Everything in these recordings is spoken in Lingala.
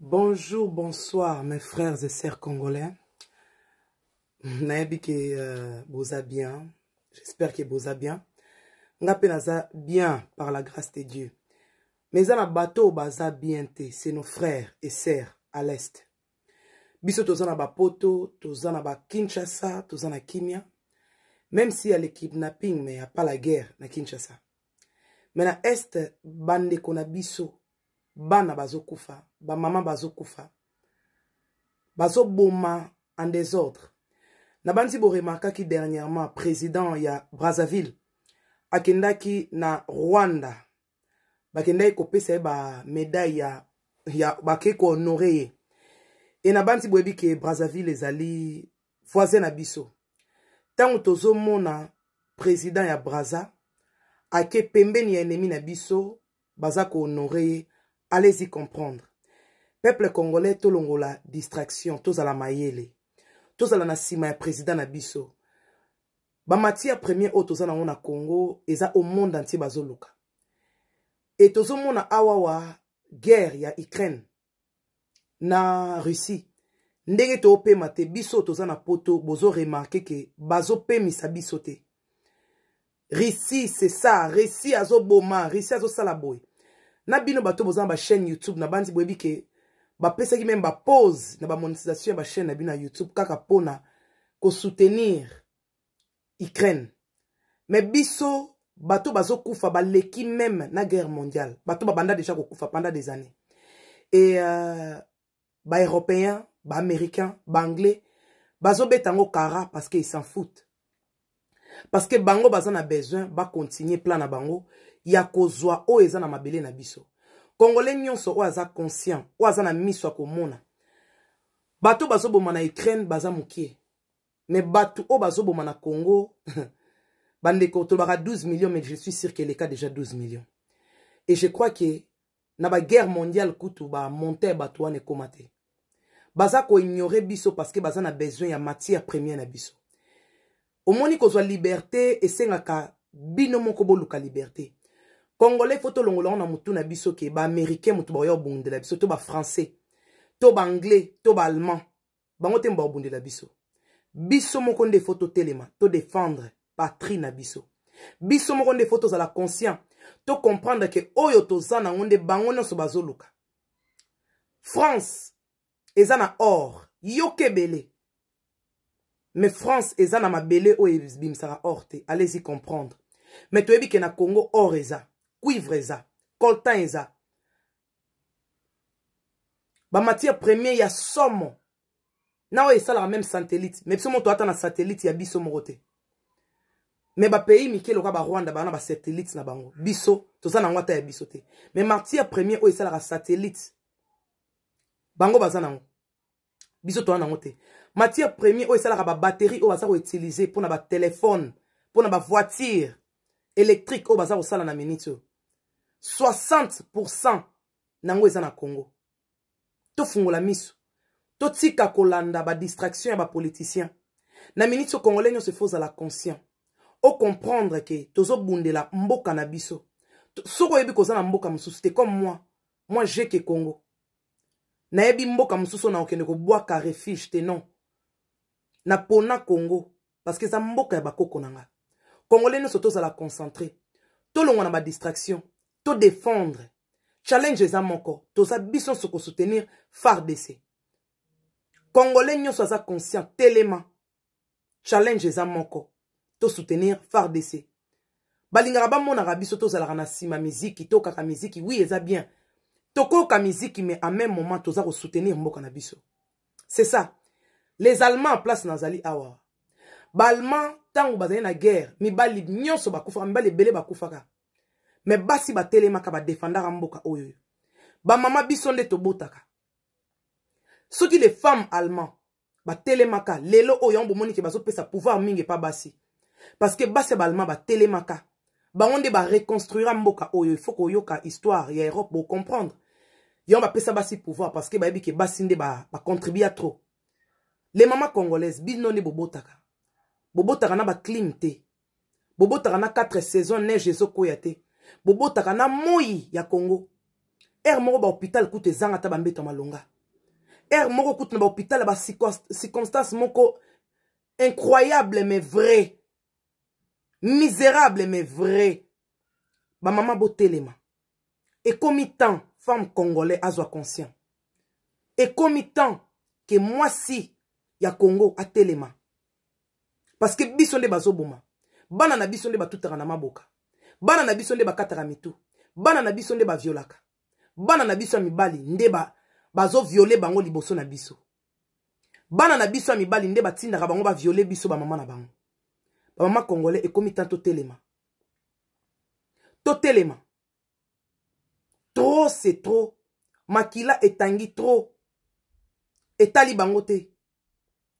Bonjour, bonsoir mes frères et sœurs congolais. Nayebi que boza euh, bien. J'espère que boza bien. Ngape naza bien par la grâce de Dieu. Mais za na bato baza bien te, c'est nos frères et sœurs à l'est. Biso toza na bapoto, toza na ba Kinshasa, toza na Kimia. Même s'il y a le kidnapping mais il n'y a pas la guerre na Kinshasa. Mais na est bande na biso bana bazokufa bamama bazokufa bazoboma en désordre nabandi boremarkaki dernièrement président ya brazzaville akendaki na rwanda bakendaki kopesa ye bamédaille ya, ya bakei kohonore ye e nabandi boyebi ke brazzaville ezali voisin na biso ntango tozomona président ya braza ake pembeni ya enemi na biso baza kohonore ye allez-y comprendre peuple congolais tolongola distraction tozala mayele tozala na nsima ya président na biso bamatière première oyo toza nango na congo eza au monde entier bazoluka e tozomona awawa guerre ya ukraine na russie ndenge toopema te biso toza na poto bozoremarke ke bazopemisa biso te russie c'est ça russie azoboma russie azosala boye na bino bato boza na bachaîne youtube na bandi boyebi ke bapesaki meme bapose na bamonétisation ya bachaîne na bino ya youtube kaka mpona kosoutenir ukraine me biso bato bazokufa baleki meme na guerre mondiale bato babanda déjà kokufa pendant des années e euh, baéropéen baaméricain baanglais bazobeta yango kara parce que ils s'en foutent parce que bango baza na besoin bakontinue plan na bango ya kozwa oyo eza na mabele na biso congolais nyonso oyo aza conscient oyo aza na miso ya komona bato bazoboma na ukraine baza mokie me bato oyo bazoboma na congo bandeko tolobaka 12 millions mais je suis sûr keleka déjà 12 millions et je crois que na baguerre mondiale kutu bamonte ya bato wana ekóma te baza koignore biso parce que baza na besoin ya matière première na biso omoni kozwa liberté esengaka bino moko boluka liberté congolais fo tolongola ngo na motu na biso ke baaméricain motu bakoya kobundela biso to bafrançais to baanglais to baallemand bango te mo bakobundela biso biso moko nde fo totelema todefendre patrie na biso biso moko nde fo tozala conscient tocomprendre ke oyo toza nango nde bango nyonso bazoluka france eza na or yoka ebele me france eza na mabele oyo ebimisaka or te alesi comprendre me toyebi ke na congo or eza cuivre eza coltan eza bamatière premier ya somo na oyo esalaka meme satellite me biso moto ata na satellite ya biso moko te me bapays mike lokola barwanda bana basatellite na bango biso toza na yango ata ya biso te me matière premier oyo oh, esalaka satellite bango baza nango biso toza nango te matière premier oyo esalaka babatterie oyo baza koutilize mpona batelefone mpona bavoitire électrique oyo baza kosala na minute oyo 60 pourcent nango eza na congo tofungola miso totika kolanda badistraction ya bapoliticien na minute oyo congolais nyonso efo ozala conscient ocomprendre ke tozobundela mboka na biso soki oyebi koza na mboka mosusu te comme moi moi jeke congo nayebi mboka mosusu oyo na okende kobwaka refuge te non na pona congo parceke eza mboka ya bakoko na nga congolais nyonso tozala concentre tolongwa na badistraction todefendre challenge eza moko toza biso nyonso kosoutenir fardc congolais nyonso aza conscient telema challenge eza moko tosoutenir fardc balingaka bamonaka biso tozalaka na nsima miziki tokaka miziki wi eza bien tokoyoka miziki mais en même moment toza kosoutenir mboka na biso c'est ça les allemands place nazali awa baallemand ntango bazali na guerre mibali nyonso bakufaka mibali ebele bakufaka me basi batelemaka badefendaka mboka oyo bamama biso nde tobotaka soki les femmes allemands batelemaka lelo oyo yango bomoni ke bazopesa pouvoir mingi epa basi parceke basi ya baallemand batelemaka bango nde bareconstruira mboka oyo ifo koyoka histoire ya europe bocomprendre yango bapesa basi pouvoir parceke bayebi ke basi nde bacontribua ba trop le mama congolaise bino nde bobotaka bobotaka na baclim te bobotaka na 4 saison neige ezokoya te bobotaka na moi ya congo ere moko bahopital kutu ezanga ata bambeto ya malonga ere moko kutu na bahopital ya bacirconstance moko incroyable mais vrai misérable mais vrai bamama botelema ekomi temps femme congolais azwa conscient ekomi temps ke mwasi ya congo atelema parceke biso nde bazoboma bana na biso nde batutaka na maboka bana na biso nde bakataka mitu bana na biso nde baviolaka bana na biso ya mibali nde bazoviole bango liboso na biso bana na biso ya mibali nde batindaka bango baviole biso bamama na bango bamama congolais ekomi ntan totelema totelema tro se tro makila etangi tro etali bango te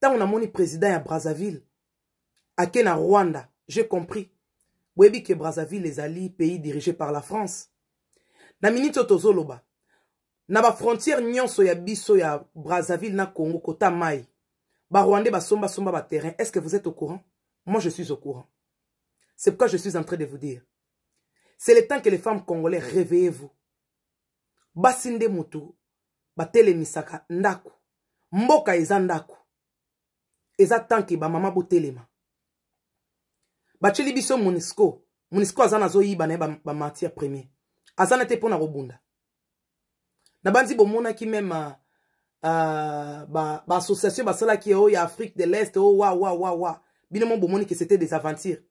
ntango namoni président ya brazzaville ake na rwanda j'ai compris boyebi ke brazzaville ezali pays dirigé par la france na miniti oyo tozoloba na bafrontière nyonso ya biso ya brazzaville na congo kota mai barwandais basombasomba baterrain est ce que vous êtes au courant moi je suis au courant c'est pourquoi je suis en train de vous dire c'est le temps que les femmes congolais réveillez vous basi nde motu batelemisaka ndako mboka eza ndako eza tanke bamama botelema batyeli biso monisco monisco aza na azoyiba na ye bamatière ba premier aza na te mpo na kobunda na banzi bomonaki meme uh, baassociation ba basalaki oyo oh, ya afrique de l'est oyo oh, wa wa wa wa bino mo bomoni ke c'était des aventures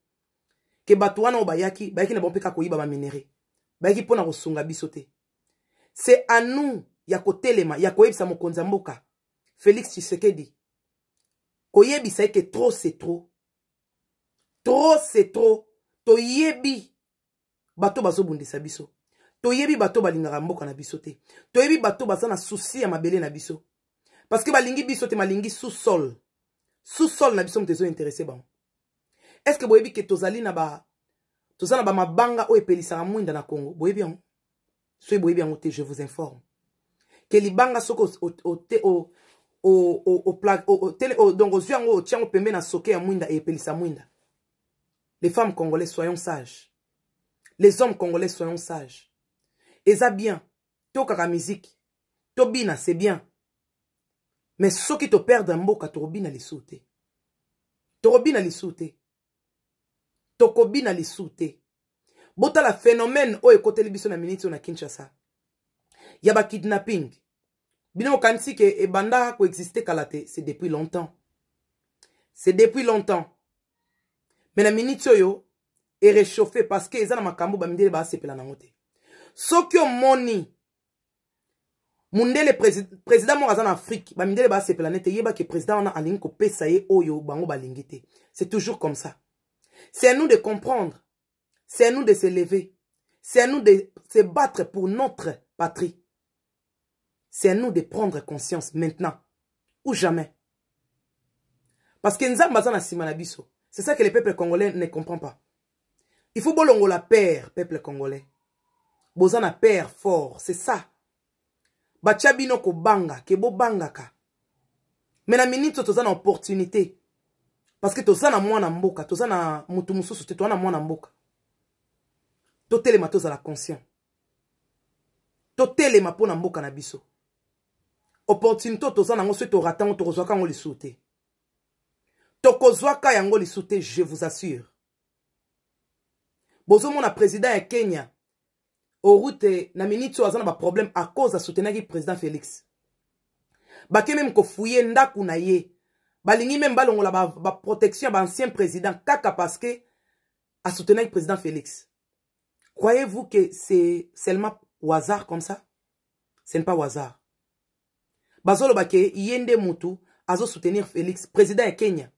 ke bato wana oyo bayaki bayaki na bango mpe kaka koyiba baminere bayaki mpo na kosunga biso te se anu ya kotelema ya koyebisa mokonzi ya mboka félix tshisekedi koyebisa ete tro se tro tro se tro toyebi bato bazobundisa biso toyebi bato balingaka mboka na biso te toyebi bato baza na susi ya mabele na biso parceke balingi biso te balingi susol susol na biso moto ezointerese bango estce boyebi ke tozali na ba toza na bamabanga oyo epelisaka mwinda na congo boyebi yango soki boyebi yango te je vous informe ke libanga soki donc ozwi yango otia yango pembe na soke ya mwinda eyepelisa mwinda les femmes congolais soyons sages les hommes congolais soyons sages eza bien tokaka miziki tobina c'est bien mais soki toperdre mboka tokobina lisu te tokobina lisu te tokobina lisu te botala phénomène oyo ekoteli biso na miniti oyo na kinshasa ya bakidnapping bino okanisi ke ebandaka koexiste kala te c'est depuis longtemps c'est depuis longtemps me na miniti oyo erechauffe parce ke eza na makambo bamindele baasepela nango te soki omoni mundele président moko aza na afrique bamindele baasepela ne te yebaki président wana alingi kopesa ye oyo bango balingi te c'est toujours comme ça c'est à nous de comprendre c'est à nous de se lever c'est à nous de se battre pour notre patrie C'est à nous de prendre conscience maintenant ou jamais. Parce que Nzamba Zana Simanabiso, c'est ça que le peuple congolais ne comprend pas. Il faut bolongo la paire, peuple congolais. Bozana paire fort, c'est ça. Bachabino ko banga, kebo bangaka. Mais la minute, tu as une opportunité. Parce que tu as un mwana mboka, tu as un mutumususu, tu as un mwana mboka. Tu as un téléma, tu as la conscience. Tu as un téléma pour na mboka na biso. opportunité oyo toza nango soki torata yango tokozwaka yango lisusu te tokozwaka yango lisusu te je vous assure bozomona président ya kenya orute na miniti oyo aza na baproblème a cause asutenaki président félix bake meme kofuye ndako na ye balingi meme balongola baprotection ba ya baancien président kaka parce que asutenaki président félix croyez-vous que c'est seulement au hasard comme ça ce n'est pas au hasard bazoloba ke ye nde motu azosoutenir félix président ya kenya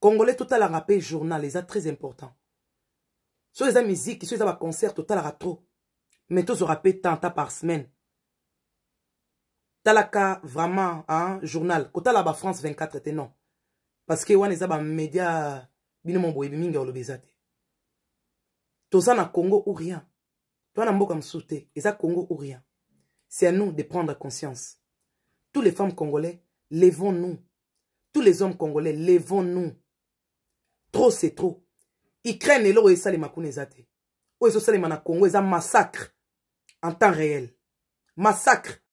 congolais totalanga mpe journal eza très important so eza miziki so eza baconcert totalaka trop mais tozwaka mpe tanta par semaine talaka vraiment hein, journal kotala bafrance 24 te non parce que wana eza bamédia bino mo boyebi mingi olobi eza te toza na congo ou rien toa na mboka mosusu te eza congo ou rien c'est à nous de prendre conscience Tous les femmes congolais levons-nous. Tous les hommes congolais, levons-nous. Trop, c'est trop. Ils craignent et où et ça les Où est ils ont ça massacre en temps réel. Massacre